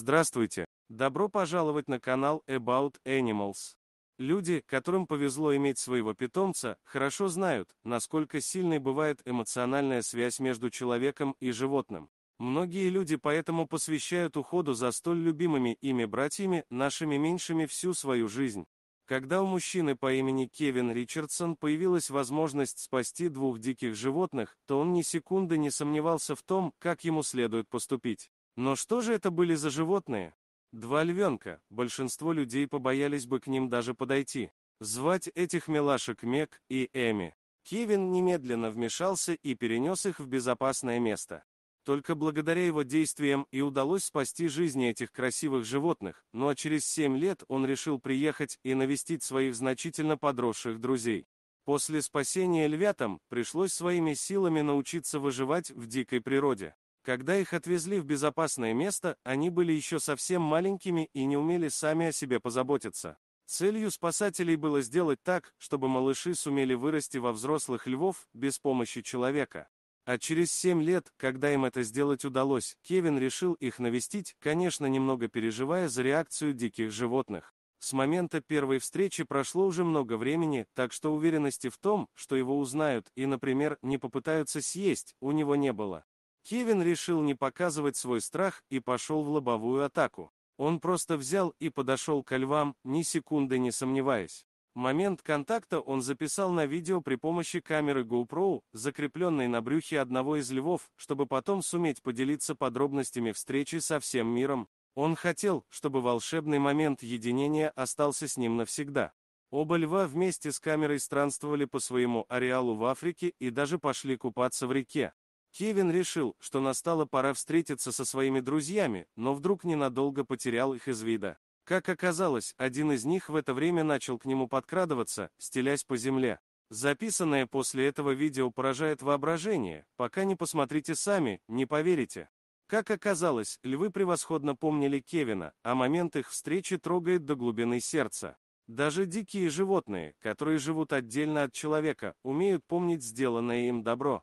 Здравствуйте! Добро пожаловать на канал About Animals. Люди, которым повезло иметь своего питомца, хорошо знают, насколько сильной бывает эмоциональная связь между человеком и животным. Многие люди поэтому посвящают уходу за столь любимыми ими братьями, нашими меньшими, всю свою жизнь. Когда у мужчины по имени Кевин Ричардсон появилась возможность спасти двух диких животных, то он ни секунды не сомневался в том, как ему следует поступить. Но что же это были за животные? Два львенка, большинство людей побоялись бы к ним даже подойти. Звать этих милашек Мег и Эми. Кевин немедленно вмешался и перенес их в безопасное место. Только благодаря его действиям и удалось спасти жизни этих красивых животных, но ну а через 7 лет он решил приехать и навестить своих значительно подросших друзей. После спасения львятам пришлось своими силами научиться выживать в дикой природе. Когда их отвезли в безопасное место, они были еще совсем маленькими и не умели сами о себе позаботиться. Целью спасателей было сделать так, чтобы малыши сумели вырасти во взрослых львов без помощи человека. А через 7 лет, когда им это сделать удалось, Кевин решил их навестить, конечно немного переживая за реакцию диких животных. С момента первой встречи прошло уже много времени, так что уверенности в том, что его узнают и, например, не попытаются съесть, у него не было. Кевин решил не показывать свой страх и пошел в лобовую атаку. Он просто взял и подошел к львам, ни секунды не сомневаясь. Момент контакта он записал на видео при помощи камеры GoPro, закрепленной на брюхе одного из львов, чтобы потом суметь поделиться подробностями встречи со всем миром. Он хотел, чтобы волшебный момент единения остался с ним навсегда. Оба льва вместе с камерой странствовали по своему ареалу в Африке и даже пошли купаться в реке. Кевин решил, что настала пора встретиться со своими друзьями, но вдруг ненадолго потерял их из вида. Как оказалось, один из них в это время начал к нему подкрадываться, стелясь по земле. Записанное после этого видео поражает воображение, пока не посмотрите сами, не поверите. Как оказалось, львы превосходно помнили Кевина, а момент их встречи трогает до глубины сердца. Даже дикие животные, которые живут отдельно от человека, умеют помнить сделанное им добро.